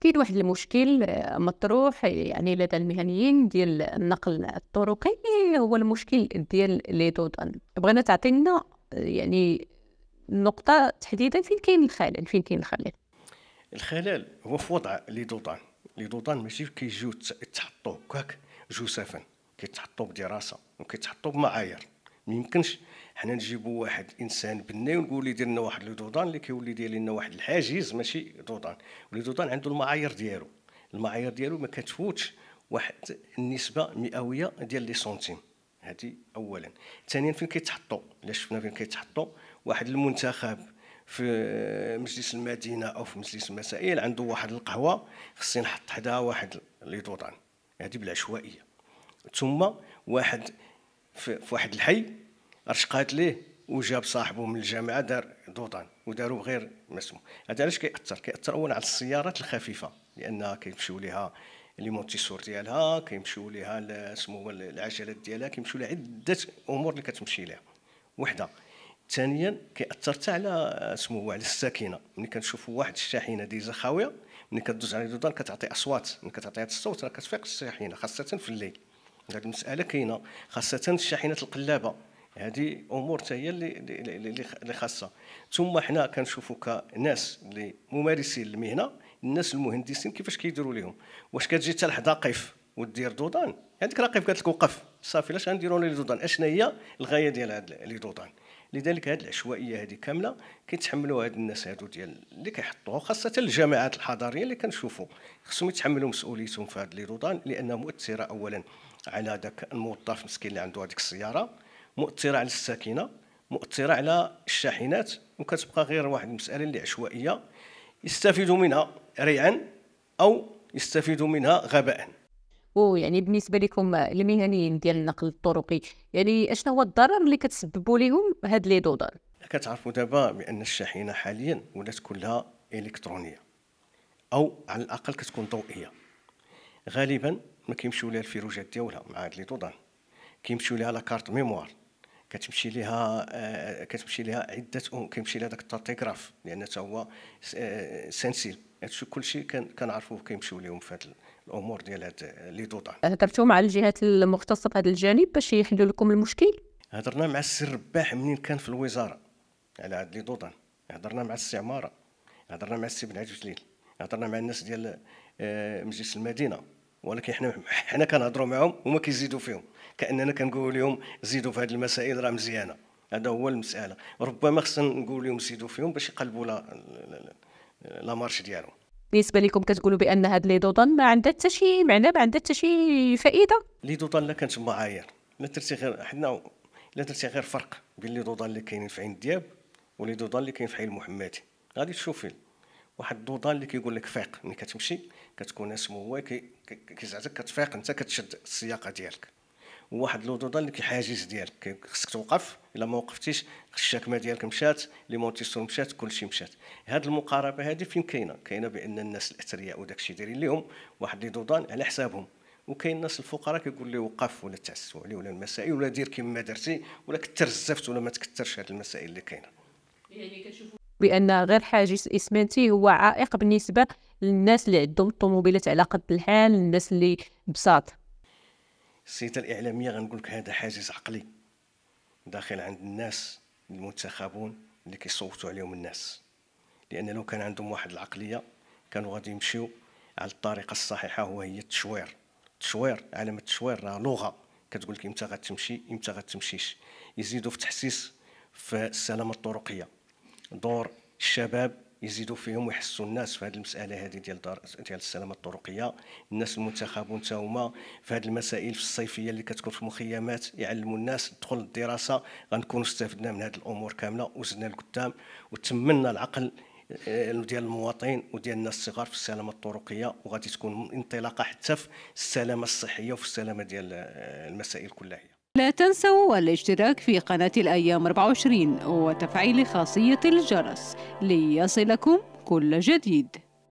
كاين واحد المشكل آه، مطروح يعني لدى المهنيين ديال النقل الطرقي هو المشكل ديال لي دودان بغينا تعطينا آه، يعني نقطة تحديدا فين كاين الخلل فين كاين الخلل الخلل هو في وضع لي دودان لي دودان ماشي كيجيو يتحطوا كاك جوسفا كيتحطوا بدراسة وكيتحطوا بمعايير ميمكنش حنا نجيبوا واحد انسان بني ونقول يدير لنا واحد لو دودان اللي كيولي يدير لنا واحد الحاجز ماشي دودان ولي دودان عنده المعايير ديالو المعايير ديالو ما كتفوتش واحد النسبه مئويه ديال لي سنتيم هذه اولا ثانيا فين كيتحطوا الا شفنا فين كيتحطوا واحد المنتخب في مجلس المدينه او في مجلس المسائل عنده واحد القهوه خصني نحط حداها واحد لي دودان هذه بالعشوائيه ثم واحد في, في واحد الحي رشقات ليه وجاب صاحبه من الجامعه دار دوطان وداروا غير ما اسمه هذا علاش كيأثر كيأثر اولا على السيارات الخفيفه لانها كيمشيو ليها لي مونتيسور ديالها كيمشيو ليها سمو العجلات ديالها كيمشيو لها عده امور اللي كتمشي ليها وحده ثانيا كيأثر حتى على سمو على الساكنه ملي كنشوفوا واحد الشاحنه ديزا خاويه ملي كدوز على دوطان كتعطي اصوات ملي كتعطي هذا الصوت راه كتفيق الشاحنه خاصه في الليل هذه المساله كاينه خاصه الشاحنات القلابه هذه امور تاهي هي اللي اللي خاصه ثم حنا كنشوفوا كناس اللي ممارسين المهنه الناس المهندسين كيفاش كيديروا لهم واش كتجي حتى الحداقيف ودير دودان هذيك راقيف قالت لك وقف صافي علاش غنديروا لي دودان اشنا هي الغايه ديال هاد لي دودان لذلك هذه العشوائيه هذه كامله كيتحملوا هاد الناس هادو ديال اللي كيحطوها خاصه الجامعات الحضاريه اللي كنشوفوا خصهم يتحملوا مسؤوليتهم في هاد لي لانها مؤثره اولا على ذاك الموظف مسكين اللي عنده هذيك السياره مؤثره على الساكنه مؤثره على الشاحنات وكتبقى غير واحد المساله اللي عشوائيه يستفيدوا منها ريعا او يستفيدوا منها غباء ويعني بالنسبه لكم المهنيين ديال النقل الطرقي يعني اشنو هو الضرر اللي كتسببوا لهم هاد لي دودان كتعرفوا دابا بان الشاحنه حاليا ولات كلها الكترونيه او على الاقل كتكون ضوئيه غالبا ما كيمشيو لها الفيروجات ديالها مع هاد لي دودان كيمشيو لها لا كارت ميموار كتمشي ليها آه، كتمشي ليها عده كيمشي لها داك التاتيغراف لان حتى هو آه، سنسيل هادشي كلشي كنعرفوه كيمشيو ليهم في هاد الامور ديال هاد آه، لي دوطا هضرتو مع الجهات المختصه بهذا الجانب باش يحلوا لكم المشكل هضرنا مع السي منين كان في الوزاره على هاد لي دوطان هضرنا مع الاستعماره هضرنا مع السي بن عبد الجليل هضرنا مع الناس ديال مجلس المدينه ولكن حنا حنا كنهضروا معاهم هما كيزيدوا فيهم كاننا كنقول لهم زيدوا في هذه المسائل راه مزيانه هذا هو المساله ربما خصنا نقول لهم زيدوا فيهم باش يقلبوا لا لا مارش ديالهم بالنسبه لكم كتقولوا بان هاد لي دوطان ما عندها حتى شي معنى ما عندها حتى شي فائده لي دوطان لا كانت معايير لا درتي غير حنا لا درتي غير فرق بين لي دوطان اللي كاينين في عين دياب ولي دوطان اللي كاين في حي المحمدي غادي تشوفي واحد الدوطان اللي كيقول لك فيق ملي كتمشي كتكون اسمه هو كيزعتك كتفيق انت كتشد السياقه ديالك لو اللدوده اللي كيحاجز ديالك خصك توقف الا ما وقفتيش الشاكمه ديالك مشات لي مونتيسون مشات كلشي مشات هاد المقاربه هادي فين كاينه كاينه بان الناس الاثرياء وداكشي دايرين لهم واحد لي اللدودان على حسابهم وكاين الناس الفقراء كيقول لي وقف ولا تعسوا عليه ولا المسائل ولا دير كما درتي ولا كثر الزفت ولا ما تكثرش هاد المسائل اللي كاينه يعني كتشوفوا بان غير حاجز اسمنتي هو عائق بالنسبه للناس اللي عندهم الطوموبيلات على قد الحال الناس اللي بساط السيده الاعلاميه غنقول لك هذا حاجز عقلي داخل عند الناس المنتخبون اللي كيصوتوا عليهم الناس لان لو كان عندهم واحد العقليه كانوا غادي يمشيو على الطريقه الصحيحه وهي التشوير التشوير علامه التشوير راه لغه كتقول لك امتى غتمشي امتى غتمشيش يزيدوا في التحسيس في السلامه الطرقيه دور الشباب يزيدوا فيهم ويحسوا الناس في هذه المساله هذه ديال دار ديال السلامه الطرقيه الناس المنتخبون تاهما في هذه المسائل في الصيفيه اللي كتكون في المخيمات يعلموا الناس تدخل للدراسه غنكونوا استفدنا من هذه الامور كامله وزدنا لقدام وتمنا العقل آه، ديال المواطنين وديال الناس الصغار في السلامه الطرقيه وغادي تكون انطلاقه حتى في السلامه الصحيه وفي السلامه ديال آه، المسائل كلها لا تنسوا الاشتراك في قناة الأيام 24 وتفعيل خاصية الجرس ليصلكم كل جديد